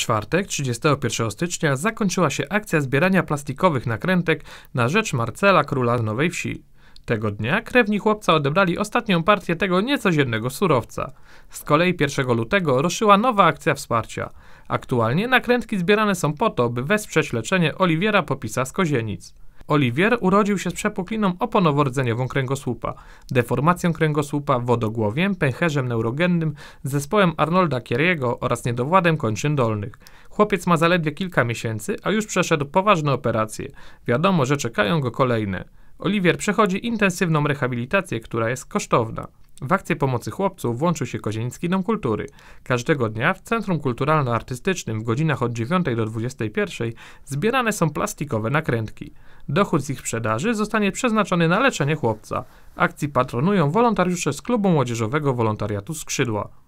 czwartek, 31 stycznia, zakończyła się akcja zbierania plastikowych nakrętek na rzecz Marcela Króla Nowej Wsi. Tego dnia krewni chłopca odebrali ostatnią partię tego niecodziennego surowca. Z kolei 1 lutego ruszyła nowa akcja wsparcia. Aktualnie nakrętki zbierane są po to, by wesprzeć leczenie Oliwiera Popisa z Kozienic. Oliwier urodził się z przepukliną oponowo-rdzeniową kręgosłupa, deformacją kręgosłupa, wodogłowiem, pęcherzem neurogennym, zespołem Arnolda Kieriego oraz niedowładem kończyn dolnych. Chłopiec ma zaledwie kilka miesięcy, a już przeszedł poważne operacje. Wiadomo, że czekają go kolejne. Oliwier przechodzi intensywną rehabilitację, która jest kosztowna. W akcję pomocy chłopcu włączył się Kozienicki Dom Kultury. Każdego dnia w Centrum Kulturalno-Artystycznym w godzinach od 9 do 21 zbierane są plastikowe nakrętki. Dochód z ich sprzedaży zostanie przeznaczony na leczenie chłopca. Akcji patronują wolontariusze z Klubu Młodzieżowego Wolontariatu Skrzydła.